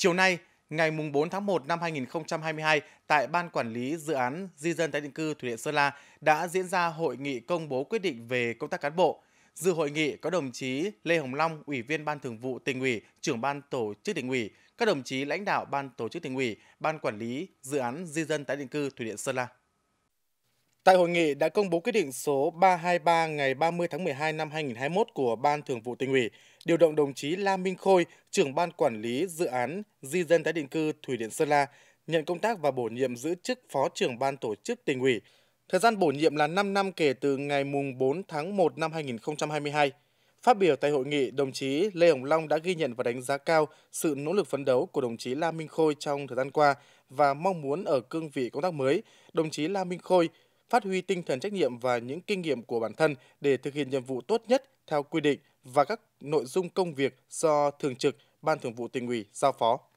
Chiều nay, ngày 4 tháng 1 năm 2022, tại Ban Quản lý Dự án Di dân tái định cư Thủy điện Sơn La đã diễn ra hội nghị công bố quyết định về công tác cán bộ. Dự hội nghị có đồng chí Lê Hồng Long, Ủy viên Ban Thường vụ tỉnh ủy, trưởng ban tổ chức tỉnh ủy, các đồng chí lãnh đạo ban tổ chức tỉnh ủy, ban quản lý dự án di dân tái định cư Thủy điện Sơn La. Tại hội nghị đã công bố quyết định số 323 ngày 30 tháng 12 năm 2021 của Ban Thường vụ tỉnh ủy, điều động đồng chí La Minh Khôi, trưởng ban quản lý dự án di dân tái định cư Thủy điện Sơn La, nhận công tác và bổ nhiệm giữ chức phó trưởng ban tổ chức tỉnh ủy. Thời gian bổ nhiệm là 5 năm kể từ ngày mùng 4 tháng 1 năm 2022. Phát biểu tại hội nghị, đồng chí Lê Hồng Long đã ghi nhận và đánh giá cao sự nỗ lực phấn đấu của đồng chí La Minh Khôi trong thời gian qua và mong muốn ở cương vị công tác mới, đồng chí La Minh Khôi phát huy tinh thần trách nhiệm và những kinh nghiệm của bản thân để thực hiện nhiệm vụ tốt nhất theo quy định và các nội dung công việc do Thường trực Ban Thường vụ tỉnh ủy giao phó.